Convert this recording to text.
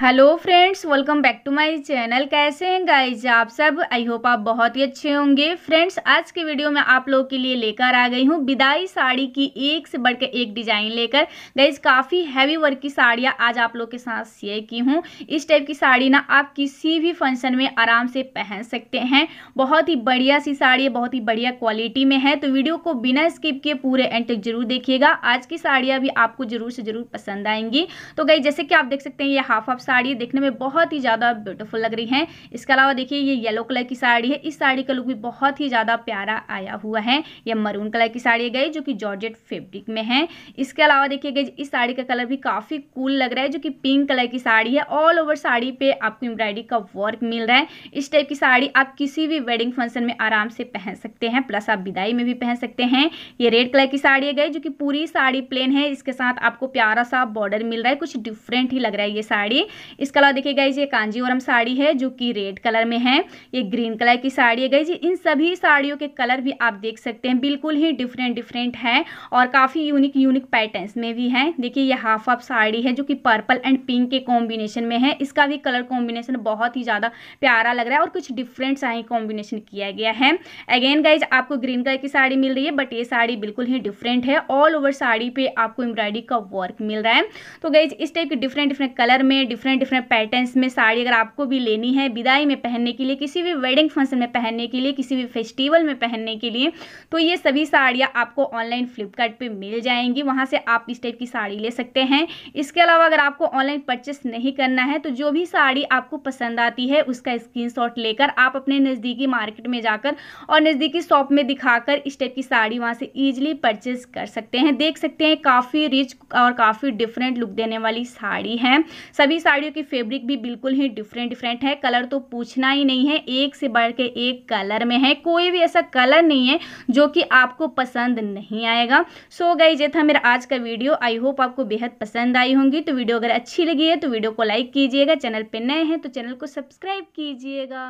hello friends welcome back to my channel कैसे हैं guys आप सब आई होप आप बहुत ही अच्छे होंगे फ्रेंड्स आज के वीडियो में आप लोगों के लिए लेकर आ गई हूँ विदाई साड़ी की एक से बढ़कर एक डिजाइन लेकर गाइज काफ़ी हैवी वर्क की साड़ियाँ आज आप लोग के साथ शेयर की हूँ इस टाइप की साड़ी ना आप किसी भी फंक्शन में आराम से पहन सकते हैं बहुत ही बढ़िया सी साड़ी बहुत ही बढ़िया क्वालिटी में है तो वीडियो को बिना स्किप किए पूरे एंड तक जरूर देखिएगा आज की साड़ियाँ भी आपको जरूर से जरूर पसंद आएंगी तो गई जैसे कि आप देख सकते हैं ये हाफ ऑफ साड़ी देखने में बहुत ही ज़्यादा ब्यूटीफुल लग रही है इसके अलावा देखिए ये येलो कलर की साड़ी है इस साड़ी का लुक भी बहुत ही ज़्यादा प्यारा आया हुआ है ये मरून कलर की साड़ी गई जो कि जॉर्जेट फेब्रिक में है इसके अलावा देखिए गई इस साड़ी का कलर भी काफ़ी कूल लग रहा है जो कि पिंक कलर की साड़ी है ऑल ओवर साड़ी पे आपको एम्ब्रॉयडरी का वर्क मिल रहा है इस टाइप की साड़ी आप किसी भी वेडिंग फंक्शन में आराम से पहन सकते हैं प्लस आप विदाई में भी पहन सकते हैं ये रेड कलर की साड़ी गई जो कि पूरी साड़ी प्लेन है इसके साथ आपको प्यारा सा बॉर्डर मिल रहा है कुछ डिफरेंट ही लग रहा है ये साड़ी इसके अलावा देखिए गाइज ये कांजीवरम साड़ी है जो कि रेड कलर में है ये ग्रीन कलर की साड़ी है गाइज इन सभी साड़ियों के कलर भी आप देख सकते हैं बिल्कुल ही डिफरेंट डिफरेंट है और काफ़ी यूनिक यूनिक पैटर्न्स में भी हैं देखिए ये हाफ ऑफ साड़ी है जो कि पर्पल एंड पिंक के कॉम्बिनेशन में है इसका भी कलर कॉम्बिनेशन बहुत ही ज़्यादा प्यारा लग रहा है और कुछ डिफरेंट सा ही कॉम्बिनेशन किया गया है अगेन गाइज आपको ग्रीन कलर की साड़ी मिल रही है बट ये साड़ी बिल्कुल ही डिफरेंट है ऑल ओवर साड़ी पे आपको एम्ब्रॉयडरी का वर्क मिल रहा है तो गाइज इस टाइप के डिफरेंट डिफरेंट कलर में डिफरेंट डिफरेंट डिफरेंट पैटर्न्स में साड़ी अगर आपको भी लेनी है विदाई में पहनने के लिए किसी भी वेडिंग फंक्शन में पहनने के लिए किसी भी फेस्टिवल में पहनने के लिए तो ये सभी साड़ियाँ आपको ऑनलाइन फ्लिपकार्ट मिल जाएंगी वहाँ से आप इस टाइप की साड़ी ले सकते हैं इसके अलावा अगर आपको ऑनलाइन परचेस नहीं करना है तो जो भी साड़ी आपको पसंद आती है उसका स्क्रीन लेकर आप अपने नज़दीकी मार्केट में जाकर और नज़दीकी शॉप में दिखाकर इस टाइप की साड़ी वहाँ से ईजिली परचेस कर सकते हैं देख सकते हैं काफ़ी रिच और काफ़ी डिफरेंट लुक देने वाली साड़ी है सभी साड़ी साड़ियों के फैब्रिक भी बिल्कुल ही डिफरेंट डिफरेंट है कलर तो पूछना ही नहीं है एक से बढ़ के एक कलर में है कोई भी ऐसा कलर नहीं है जो कि आपको पसंद नहीं आएगा सो so गई ये था मेरा आज का वीडियो आई होप आपको बेहद पसंद आई होंगी तो वीडियो अगर अच्छी लगी है तो वीडियो को लाइक कीजिएगा चैनल पर नए हैं तो चैनल को सब्सक्राइब कीजिएगा